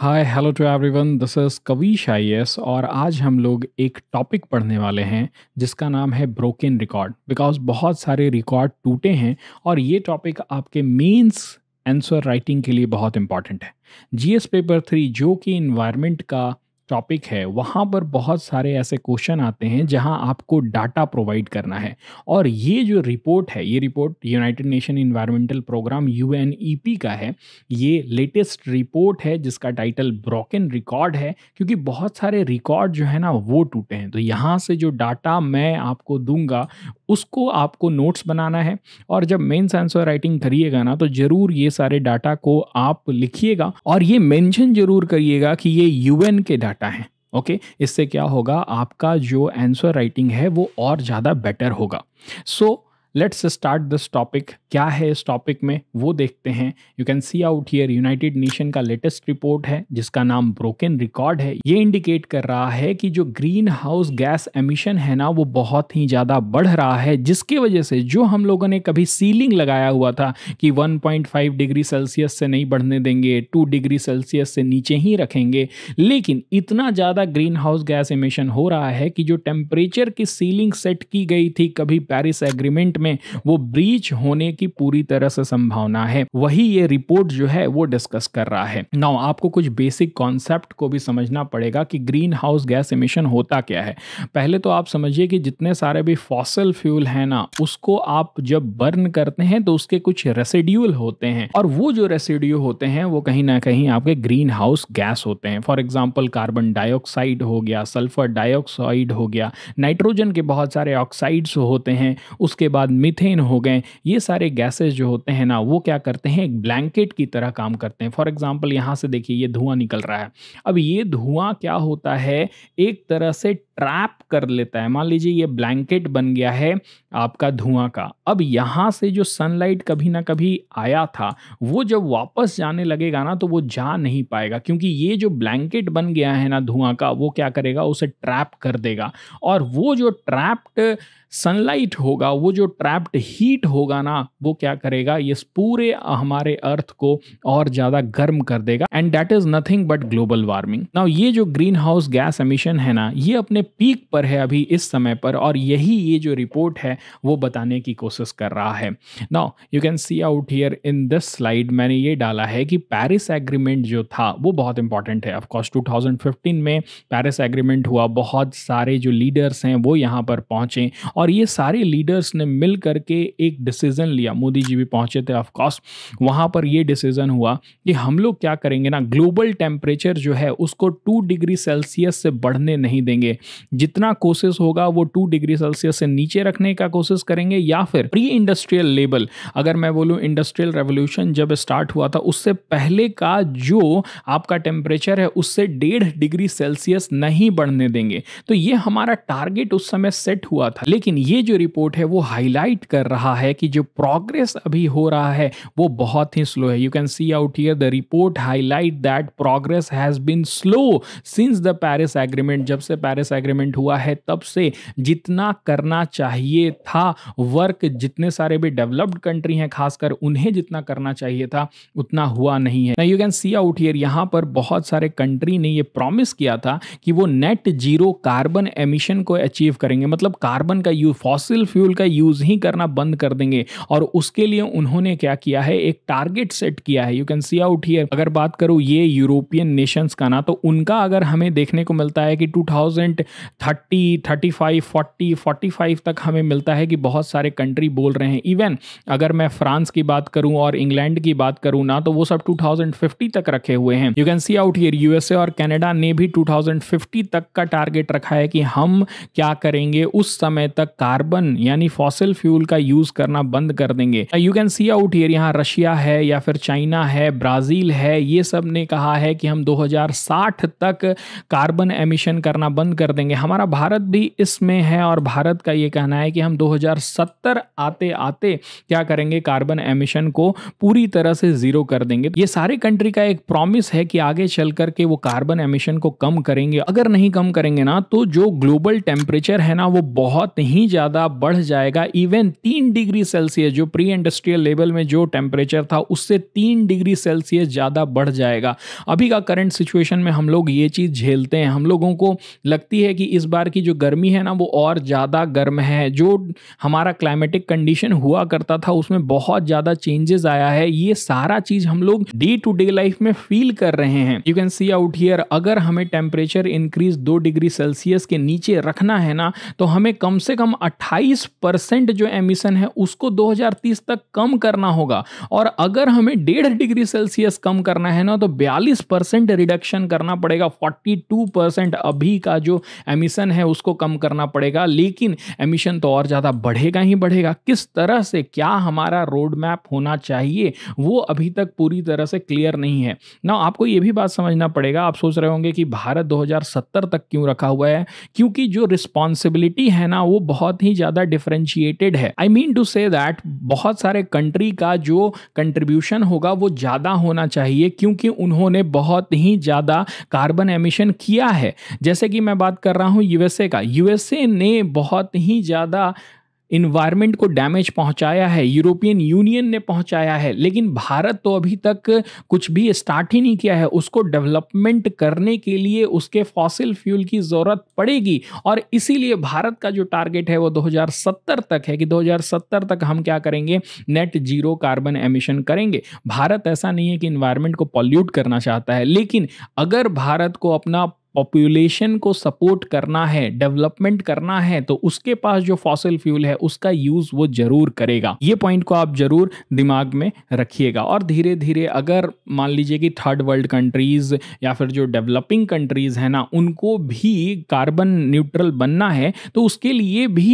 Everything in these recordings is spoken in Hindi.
hi hello to everyone this is Kavish I और आज हम लोग एक टॉपिक पढ़ने वाले हैं जिसका नाम है ब्रोकन रिकॉर्ड बिकॉज बहुत सारे रिकॉर्ड टूटे हैं और ये टॉपिक आपके मेंस आंसर राइटिंग के लिए बहुत इंपॉर्टेंट है जीएस पेपर थ्री जो कि इन्वायरमेंट का टॉपिक है वहाँ पर बहुत सारे ऐसे क्वेश्चन आते हैं जहाँ आपको डाटा प्रोवाइड करना है और ये जो रिपोर्ट है ये report United Nation environmental programme U का है ये लेटेस्ट रिपोर्ट है जिसका टाइटल ब्रोकन रिकॉर्ड है क्योंकि बहुत सारे रिकॉर्ड जो है ना वो टूटे हैं तो यहाँ से जो डाटा मैं आपको दूंगा उसको आपको नोट्स बनाना है और जब मेन आंसर राइटिंग करिएगा ना तो ज़रूर ये सारे डाटा को आप लिखिएगा और ये मेंशन जरूर करिएगा कि ये यूएन के डाटा डाटा है ओके इससे क्या होगा आपका जो आंसर राइटिंग है वो और ज़्यादा बेटर होगा so so, let's start this topic क्या है इस टॉपिक में वो देखते हैं you can see out here United Nation का लेटेस्ट रिपोर्ट है जिसका नाम ब्रोकन रिकॉर्ड है ये इंडिकेट कर रहा है कि जो ग्रीन हाउस गैस एमिशन है ना वो बहुत ही ज़्यादा बढ़ रहा है जिसकी वजह से जो हम लोगों ने कभी सीलिंग लगाया हुआ था कि 1.5 डिग्री सेल्सियस से नहीं बढ़ने देंगे 2 डिग्री सेल्सियस से नीचे ही रखेंगे लेकिन इतना ज़्यादा ग्रीन हाउस गैस एमिशन हो रहा है कि जो टेम्परेचर की सीलिंग सेट की गई थी कभी पेरिस एग्रीमेंट में में वो ब्रीच होने की पूरी तरह से संभावना है वही ये रिपोर्ट जो है वो डिस्कस कर रहा है नाउ आपको कुछ बेसिक कॉन्सेप्ट को भी समझना पड़ेगा कि ग्रीन हाउस गैस इमिशन होता क्या है पहले तो आप समझिए कि जितने सारे भी फॉसल फ्यूल है ना उसको आप जब बर्न करते हैं तो उसके कुछ रेसिड्यूल होते हैं और वो जो रेसिड्यू होते हैं वो कहीं ना कहीं आपके ग्रीन हाउस गैस होते हैं फॉर एग्जाम्पल कार्बन डाइऑक्साइड हो गया सल्फर डाइऑक्साइड हो गया नाइट्रोजन के बहुत सारे ऑक्साइड्स होते हैं उसके बाद बाद मिथेन हो गए ये सारे गैसेज जो होते हैं ना वो क्या करते हैं एक ब्लैंकेट की तरह काम करते हैं फॉर एग्जाम्पल यहाँ से देखिए ये धुआं निकल रहा है अब ये धुआं क्या होता है एक तरह से ट्रैप कर लेता है मान लीजिए ये ब्लैंकेट बन गया है आपका धुआं का अब यहाँ से जो सनलाइट कभी ना कभी आया था वो जब वापस जाने लगेगा ना तो वो जा नहीं पाएगा क्योंकि ये जो ब्लैंकेट बन गया है ना धुआं का वो क्या करेगा उसे ट्रैप कर देगा और वो जो ट्रैप्ड सनलाइट होगा वो जो ट्रैप्ड हीट होगा ना वो क्या करेगा ये पूरे हमारे अर्थ को और ज़्यादा गर्म कर देगा and that is nothing but global warming now ये जो ग्रीन हाउस गैस एमिशन है ना ये अपने पीक पर है अभी इस समय पर और यही ये जो रिपोर्ट है वो बताने की कोशिश कर रहा है now you can see out here in this slide मैंने ये डाला है कि पेरिस एग्रीमेंट जो था वो बहुत इंपॉर्टेंट है ऑफकोर्स फिफ्टीन में पेरिस एग्रीमेंट हुआ बहुत सारे जो लीडर्स हैं वो यहाँ पर पहुंचे और ये सारे लीडर्स ने मिल मिल करके एक डिसीज़न लिया मोदी जी भी पहुंचे थे ऑफकोर्स वहां पर यह डिसीज़न हुआ कि हम लोग क्या करेंगे ना ग्लोबल टेम्परेचर जो है उसको टू डिग्री सेल्सियस से बढ़ने नहीं देंगे जितना कोशिश होगा वो टू डिग्री सेल्सियस से नीचे रखने का कोशिश करेंगे या फिर प्री इंडस्ट्रियल लेवल अगर मैं बोलूँ इंडस्ट्रियल रेवोल्यूशन जब स्टार्ट हुआ था उससे पहले का जो आपका टेम्परेचर है उससे डेढ़ डिग्री सेल्सियस नहीं बढ़ने देंगे तो ये हमारा टारगेट उस समय सेट हुआ था लेकिन ये जो रिपोर्ट है वो हाईलाइट हाईलाइट कर रहा है कि जो प्रोग्रेस अभी हो रहा है वो बहुत ही स्लो है you can see out here the report highlight that progress has been slow since the Paris agreement जब से पेरिस एग्रीमेंट हुआ है तब से जितना करना चाहिए था वर्क जितने सारे भी डेवलप्ड कंट्री हैं खासकर उन्हें जितना करना चाहिए था उतना हुआ नहीं है you can see out here यहाँ पर बहुत सारे कंट्री ने ये प्रॉमिस किया था कि वो नेट जीरो कार्बन एमिशन को अचीव करेंगे मतलब कार्बन का यूज फॉसिल फ्यूल का यूज नहीं करना बंद कर देंगे और उसके लिए उन्होंने क्या किया है एक टारगेट सेट किया है you can see out here अगर बात करूँ ये यूरोपियन नेशंस का ना तो उनका अगर हमें देखने को मिलता है कि 2030 35 40 45 तक हमें मिलता है कि बहुत सारे कंट्री बोल रहे हैं इवन अगर मैं फ्रांस की बात करूं और इंग्लैंड की बात करूं ना तो वो सब 2050 तक रखे हुए हैं you can see out here USA और कनाडा ने भी 2050 तक का टारगेट रखा है कि हम क्या करेंगे उस समय तक कार्बन यानी फॉसिल फ्यूल का यूज करना बंद कर देंगे you can see out here यहाँ रशिया है या फिर चाइना है ब्राजील है ये सब ने कहा है कि हम 2060 तक कार्बन एमिशन करना बंद कर देंगे हमारा भारत भी इसमें है और भारत का ये कहना है कि हम 2070 आते आते क्या करेंगे कार्बन एमिशन को पूरी तरह से ज़ीरो कर देंगे ये सारे कंट्री का एक प्रॉमिस है कि आगे चल करके वो कार्बन एमिशन को कम करेंगे अगर नहीं कम करेंगे ना तो जो ग्लोबल टेम्परेचर है ना वो बहुत ही ज़्यादा बढ़ जाएगा इवन तीन डिग्री सेल्सियस जो प्री इंडस्ट्रियल लेवल में जो टेम्परेचर था उससे तीन डिग्री सेल्सियस ज़्यादा बढ़ जाएगा अभी का करंट सिचुएशन में हम लोग ये चीज़ झेलते हैं हम लोगों को लगती है कि इस बार की जो गर्मी है ना वो और ज़्यादा गर्म है जो हमारा क्लाइमेटिक कंडीशन हुआ करता था उसमें बहुत ज़्यादा चेंजेस आया है ये सारा चीज़ हम लोग डे टू डे लाइफ में फील कर रहे हैं you can see out here अगर हमें टेम्परेचर इंक्रीज दो डिग्री सेल्सियस के नीचे रखना है ना तो हमें कम से कम 28 परसेंट जो एमिशन है उसको 2030 तक कम करना होगा और अगर हमें डेढ़ डिग्री सेल्सियस कम करना है ना तो 42 परसेंट रिडक्शन करना पड़ेगा 42 परसेंट अभी का जो एमिशन है उसको कम करना पड़ेगा लेकिन एमिशन तो और ज़्यादा बढ़ेगा ही बढ़ेगा किस तरह से क्या हमारा रोड मैप होना चाहिए वो अभी तक पूरी तरह से क्लियर नहीं है ना आपको ये भी बात समझना पड़ेगा आप सोच रहे होंगे कि भारत 2070 तक क्यों रखा हुआ है क्योंकि जो रिस्पॉन्सिबिलिटी है ना वो बहुत ही ज़्यादा डिफ्रेंशिएट लिमिटेड है I mean to say that बहुत सारे कंट्री का जो कंट्रीब्यूशन होगा वो ज़्यादा होना चाहिए क्योंकि उन्होंने बहुत ही ज़्यादा कार्बन एमिशन किया है जैसे कि मैं बात कर रहा हूँ यूएसए का यूएसए ने बहुत ही ज़्यादा इन्वायरमेंट को डैमेज पहुंचाया है यूरोपियन यूनियन ने पहुंचाया है लेकिन भारत तो अभी तक कुछ भी स्टार्ट ही नहीं किया है उसको डेवलपमेंट करने के लिए उसके फॉसिल फ्यूल की ज़रूरत पड़ेगी और इसीलिए भारत का जो टारगेट है वो 2070 तक है कि 2070 तक हम क्या करेंगे नेट जीरो कार्बन एमिशन करेंगे भारत ऐसा नहीं है कि इन्वायरमेंट को पॉल्यूट करना चाहता है लेकिन अगर भारत को अपना पॉपुलेशन को सपोर्ट करना है डेवलपमेंट करना है तो उसके पास जो फॉसिल फ्यूल है उसका यूज वो जरूर करेगा ये पॉइंट को आप जरूर दिमाग में रखिएगा और धीरे धीरे अगर मान लीजिए कि थर्ड वर्ल्ड कंट्रीज या फिर जो डेवलपिंग कंट्रीज है ना उनको भी कार्बन न्यूट्रल बनना है तो उसके लिए भी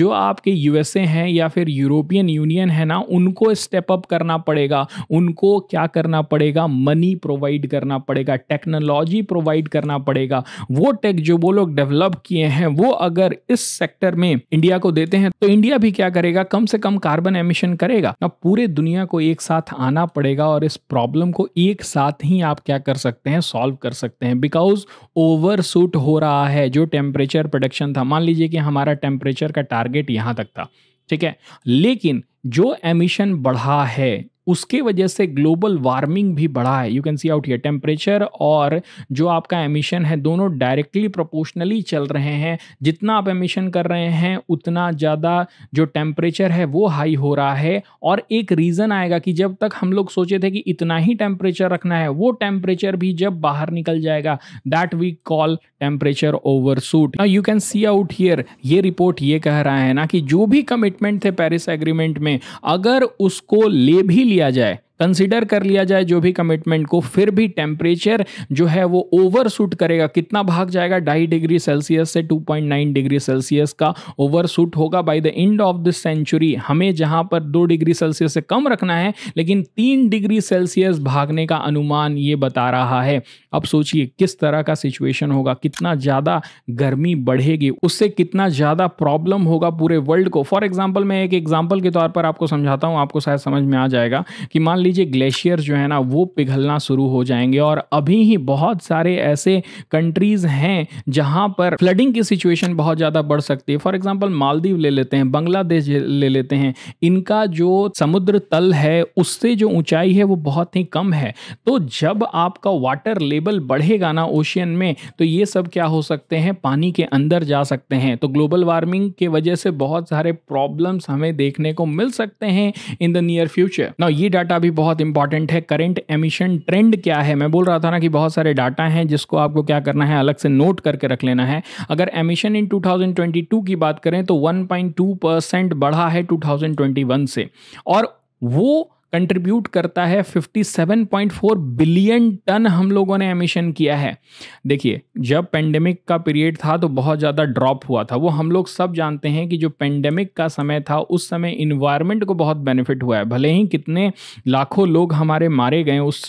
जो आपके यूएसए हैं या फिर यूरोपियन यूनियन है ना उनको स्टेप अप करना पड़ेगा उनको क्या करना पड़ेगा मनी प्रोवाइड करना पड़ेगा टेक्नोलॉजी प्रोवाइड करना पड़ेगा बढ़ेगा वो टेक जो वो लोग डेवलप किए हैं वो अगर इस सेक्टर में इंडिया को देते हैं तो इंडिया भी क्या करेगा कम से कम कार्बन एमिशन करेगा अब पूरे दुनिया को एक साथ आना पड़ेगा और इस प्रॉब्लम को एक साथ ही आप क्या कर सकते हैं सॉल्व कर सकते हैं बिकॉज ओवर हो रहा है जो टेम्परेचर प्रोडक्शन था मान लीजिए कि हमारा टेम्परेचर का टारगेट यहाँ तक था ठीक है लेकिन जो एमिशन बढ़ा है उसके वजह से ग्लोबल वार्मिंग भी बढ़ा है यू कैन सी आउट ये टेम्परेचर और जो आपका एमिशन है दोनों डायरेक्टली प्रोपोर्शनली चल रहे हैं जितना आप एमिशन कर रहे हैं उतना ज़्यादा जो टेम्परेचर है वो हाई हो रहा है और एक रीज़न आएगा कि जब तक हम लोग सोचे थे कि इतना ही टेम्परेचर रखना है वो टेम्परेचर भी जब बाहर निकल जाएगा that we call temperature overshoot you can see out here ये रिपोर्ट ये कह रहा है ना कि जो भी कमिटमेंट थे पेरिस एग्रीमेंट में अगर उसको ले भी लिया जाए कंसिडर कर लिया जाए जो भी कमिटमेंट को फिर भी टेम्परेचर जो है वो ओवर सूट करेगा कितना भाग जाएगा ढाई डिग्री सेल्सियस से 2.9 डिग्री सेल्सियस का ओवर सूट होगा by the end of this century हमें जहां पर दो डिग्री सेल्सियस से कम रखना है लेकिन तीन डिग्री सेल्सियस भागने का अनुमान ये बता रहा है अब सोचिए किस तरह का सिचुएशन होगा कितना ज़्यादा गर्मी बढ़ेगी उससे कितना ज़्यादा प्रॉब्लम होगा पूरे वर्ल्ड को फॉर एग्जाम्पल मैं एक एग्जाम्पल के तौर पर आपको समझाता हूँ आपको शायद समझ में आ जाएगा कि मान लीजिए लीजिए ग्लेशियर जो है ना वो पिघलना शुरू हो जाएंगे और अभी ही बहुत सारे ऐसे कंट्रीज़ हैं जहां पर फ्लडिंग की सिचुएशन बहुत ज़्यादा बढ़ सकती है फॉर एग्जाम्पल मालदीव ले लेते हैं बांग्लादेश ले लेते हैं इनका जो समुद्र तल है उससे जो ऊंचाई है वो बहुत ही कम है तो जब आपका वाटर लेवल बढ़ेगा ना ओशियन में तो ये सब क्या हो सकते हैं पानी के अंदर जा सकते हैं तो ग्लोबल वार्मिंग के वजह से बहुत सारे प्रॉब्लम्स हमें देखने को मिल सकते हैं इन द नियर फ्यूचर ना ये डाटा भी बहुत इंपॉर्टेंट है करंट एमिशन ट्रेंड क्या है मैं बोल रहा था ना कि बहुत सारे डाटा हैं जिसको आपको क्या करना है अलग से नोट करके रख लेना है अगर एमिशन इन 2022 की बात करें तो 1.2 परसेंट बढ़ा है 2021 से और वो कंट्रीब्यूट करता है 57.4 बिलियन टन हम लोगों ने एमिशन किया है देखिए जब पेंडेमिक का पीरियड था तो बहुत ज़्यादा ड्रॉप हुआ था वो हम लोग सब जानते हैं कि जो पेंडेमिक का समय था उस समय इन्वायरमेंट को बहुत बेनिफिट हुआ है भले ही कितने लाखों लोग हमारे मारे गए उस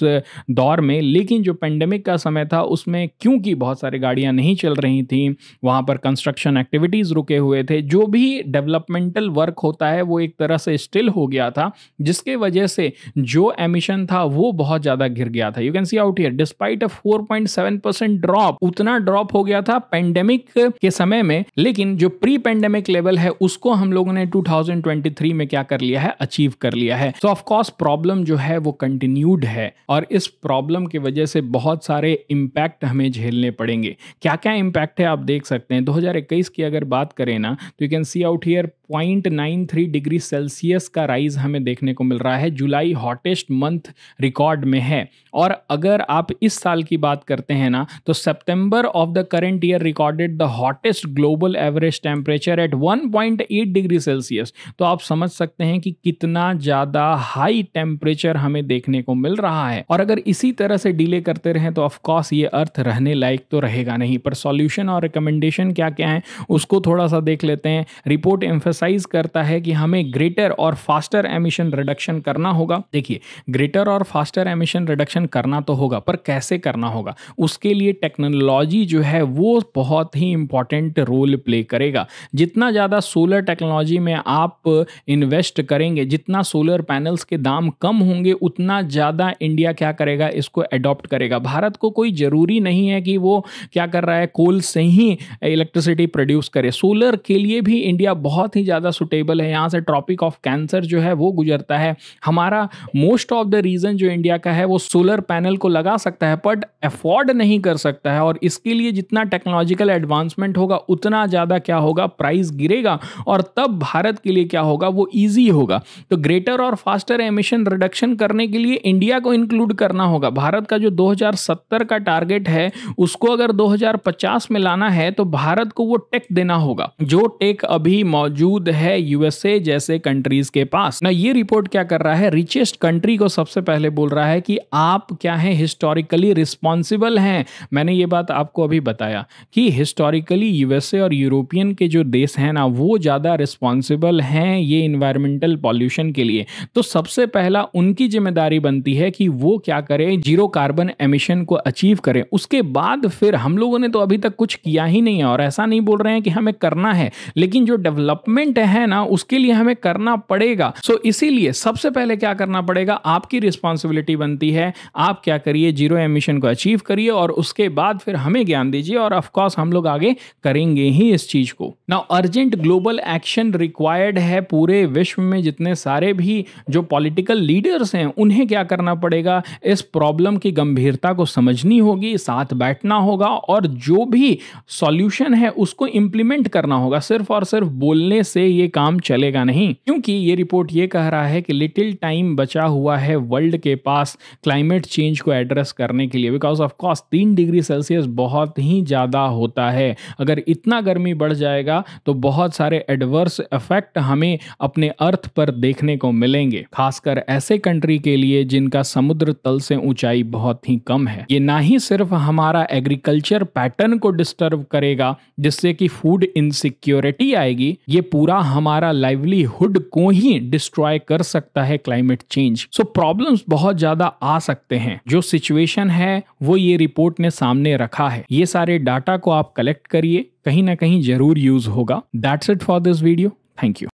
दौर में लेकिन जो पेंडेमिक का समय था उसमें क्योंकि बहुत सारी गाड़ियाँ नहीं चल रही थी वहाँ पर कंस्ट्रक्शन एक्टिविटीज़ रुके हुए थे जो भी डेवलपमेंटल वर्क होता है वो एक तरह से स्टिल हो गया था जिसके वजह से जो एमिशन था वो बहुत ज़्यादा गिर गया था you can see out here despite a 4.7 percent drop उतना ड्रॉप हो गया था पेंडेमिक के समय में लेकिन जो प्री पेंडेमिक लेवल है उसको हम लोगों ने 2023 में क्या कर लिया है अचीव कर लिया है तो ऑफकोर्स प्रॉब्लम जो है वो कंटिन्यूड है और इस प्रॉब्लम की वजह से बहुत सारे इम्पैक्ट हमें झेलने पड़ेंगे क्या क्या इम्पैक्ट है आप देख सकते हैं 2021 की अगर बात करें ना तो you can see out here 0.93 degree Celsius का राइज हमें देखने को मिल रहा है जुलाई हॉटेस्ट मंथ रिकॉर्ड में है और अगर आप इस साल की बात करते हैं ना तो September of the current year recorded the hottest global average temperature at 1.8 degree Celsius तो आप समझ सकते हैं कि कितना ज़्यादा हाई टेम्परेचर हमें देखने को मिल रहा है और अगर इसी तरह से डिले करते रहें तो ऑफकोर्स ये अर्थ रहने लायक तो रहेगा नहीं पर सॉल्यूशन और रिकमेंडेशन क्या क्या है उसको थोड़ा सा देख लेते हैं रिपोर्ट एम्फेसाइज करता है कि हमें ग्रेटर और फास्टर एमिशन रिडक्शन करना होगा देखिए ग्रेटर और फास्टर एमिशन रिडक्शन करना तो होगा पर कैसे करना होगा उसके लिए टेक्नोलॉजी जो है वो बहुत ही इंपॉर्टेंट रोल प्ले करेगा जितना ज़्यादा सोलर टेक्नोलॉजी में आप इन्वेस्ट करेंगे जितना सोलर पैनल्स के दाम कम होंगे उतना ज़्यादा इंडिया क्या करेगा इसको एडॉप्ट करेगा भारत को कोई ज़रूरी नहीं है कि वो क्या कर रहा है कोल से ही इलेक्ट्रिसिटी प्रोड्यूस करे सोलर के लिए भी इंडिया बहुत ही ज़्यादा सुटेबल है यहां से ट्रॉपिक ऑफ कैंसर जो है वो गुजरता है हम हमारा मोस्ट ऑफ द रीज़न जो इंडिया का है वो सोलर पैनल को लगा सकता है बट अफोर्ड नहीं कर सकता है और इसके लिए जितना टेक्नोलॉजिकल एडवांसमेंट होगा उतना ज़्यादा क्या होगा प्राइस गिरेगा और तब भारत के लिए क्या होगा वो ईजी होगा तो ग्रेटर और फास्टर एमिशन रिडक्शन करने के लिए इंडिया को इंक्लूड करना होगा भारत का जो 2070 का टारगेट है उसको अगर 2050 में लाना है तो भारत को वो टेक देना होगा जो टेक अभी मौजूद है यूएसए जैसे कंट्रीज के पास ना ये रिपोर्ट क्या कर रहा है है रिचेस्ट कंट्री को सबसे पहले बोल रहा है कि आप क्या हैं हिस्टोरिकली रिस्पॉन्सिबल हैं मैंने ये बात आपको अभी बताया कि हिस्टोरिकली यूएसए और यूरोपियन के जो देश हैं ना वो ज़्यादा रिस्पॉन्सिबल हैं ये इन्वायरमेंटल पॉल्यूशन के लिए तो सबसे पहला उनकी जिम्मेदारी बनती है कि वो क्या करें जीरो कार्बन एमिशन को अचीव करें उसके बाद फिर हम लोगों ने तो अभी तक कुछ किया ही नहीं है और ऐसा नहीं बोल रहे हैं कि हमें करना है लेकिन जो डेवलपमेंट है ना उसके लिए हमें करना पड़ेगा सो so, इसीलिए सबसे पहले पहले क्या करना पड़ेगा आपकी रिस्पॉन्सिबिलिटी बनती है आप क्या करिए जीरो एमिशन को अचीव करिए और उसके बाद फिर हमें ज्ञान दीजिए और ऑफकोर्स हम लोग आगे करेंगे ही इस चीज को ना अर्जेंट ग्लोबल एक्शन रिक्वायर्ड है पूरे विश्व में जितने सारे भी जो पॉलिटिकल लीडर्स हैं उन्हें क्या करना पड़ेगा इस प्रॉब्लम की गंभीरता को समझनी होगी साथ बैठना होगा और जो भी सॉल्यूशन है उसको इंप्लीमेंट करना होगा सिर्फ और सिर्फ बोलने से ये काम चलेगा नहीं क्योंकि ये रिपोर्ट ये कह रहा है कि लिटिल टाइम बचा हुआ है वर्ल्ड के पास क्लाइमेट चेंज को एड्रेस करने के लिए बिकॉज ऑफ कोर्स तीन डिग्री सेल्सियस बहुत ही ज़्यादा होता है अगर इतना गर्मी बढ़ जाएगा तो बहुत सारे एडवर्स इफेक्ट हमें अपने अर्थ पर देखने को मिलेंगे खासकर ऐसे कंट्री के लिए जिनका समुद्र तल से ऊंचाई बहुत ही कम है ये ना ही सिर्फ हमारा एग्रीकल्चर पैटर्न को डिस्टर्ब करेगा जिससे कि फूड इनसिक्योरिटी आएगी ये पूरा हमारा लाइवलीहुड को ही डिस्ट्रॉय कर सकता है क्लाइमेट चेंज सो प्रॉब्लम्स बहुत ज्यादा आ सकते हैं जो सिचुएशन है वो ये रिपोर्ट ने सामने रखा है ये सारे डाटा को आप कलेक्ट करिए कहीं ना कहीं जरूर यूज होगा that's it for this video thank you